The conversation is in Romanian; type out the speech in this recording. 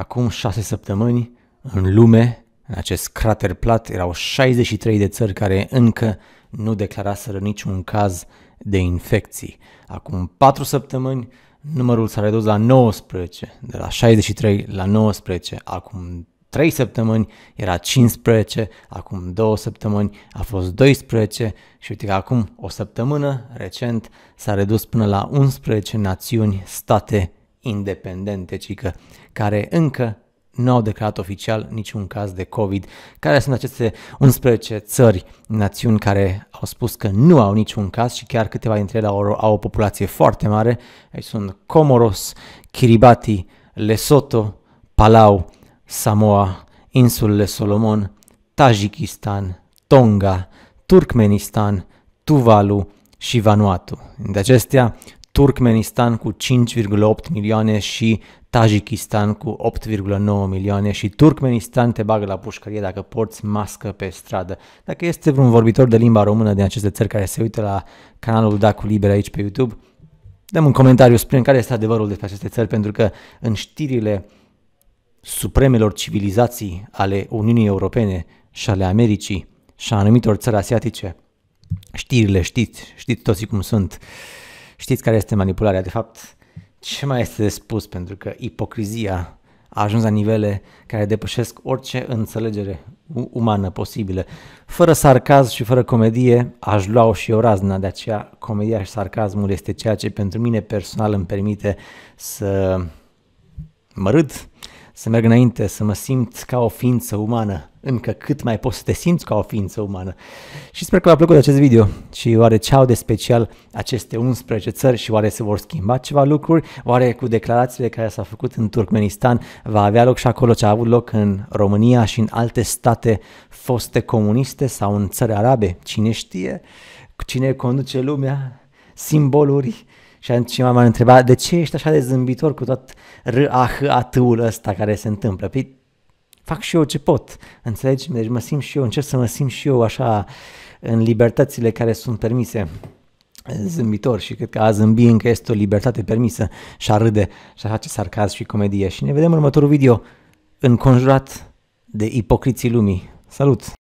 acum șase săptămâni, în lume, în acest crater plat, erau 63 de țări care încă nu declaraseră niciun caz de infecții. Acum patru săptămâni, numărul s-a redus la 19, de la 63 la 19. Acum 3 săptămâni era 15, acum 2 săptămâni a fost 12 și uite că acum o săptămână recent s-a redus până la 11 națiuni, state independente, ci că, care încă nu au declarat oficial niciun caz de COVID. Care sunt aceste 11 țări, națiuni care au spus că nu au niciun caz și chiar câteva dintre ele au, au o populație foarte mare? Aici sunt Comoros, Kiribati, Lesotho, Palau, Samoa, insulele Solomon, Tajikistan, Tonga, Turkmenistan, Tuvalu și Vanuatu. De acestea, Turkmenistan cu 5,8 milioane și Tajikistan cu 8,9 milioane și Turkmenistan te bagă la pușcărie dacă porți mască pe stradă. Dacă este vreun vorbitor de limba română din aceste țări care se uită la canalul Dacu Liber aici pe YouTube, dăm un comentariu, spune care este adevărul despre aceste țări, pentru că în știrile supremelor civilizații ale Uniunii Europene și ale Americii și a anumitor țări asiatice, știrile știți, știți toți cum sunt, uh, Știți care este manipularea? De fapt, ce mai este de spus? Pentru că ipocrizia a ajuns la nivele care depășesc orice înțelegere umană posibilă. Fără sarcasm și fără comedie aș lua-o și eu razna, de aceea comedia și sarcasmul este ceea ce pentru mine personal îmi permite să mă râd, să merg înainte, să mă simt ca o ființă umană încă cât mai poți să te simți ca o ființă umană. Și sper că v-a plăcut acest video și oare ce au de special aceste 11 țări și oare se vor schimba ceva lucruri, oare cu declarațiile care s-au făcut în Turkmenistan va avea loc și acolo ce a avut loc în România și în alte state foste comuniste sau în țări arabe, cine știe, cine conduce lumea, simboluri, și atunci cineva m-a întrebat, de ce ești așa de zâmbitor cu tot r a h a t ul ăsta care se întâmplă? Păi fac și eu ce pot, înțelegi? Deci mă simt și eu, încerc să mă simt și eu așa în libertățile care sunt permise zâmbitor și cred că a zâmbi încă este o libertate permisă și a râde și a face sarcaz și comedie. Și ne vedem în următorul video înconjurat de ipocriții lumii. Salut!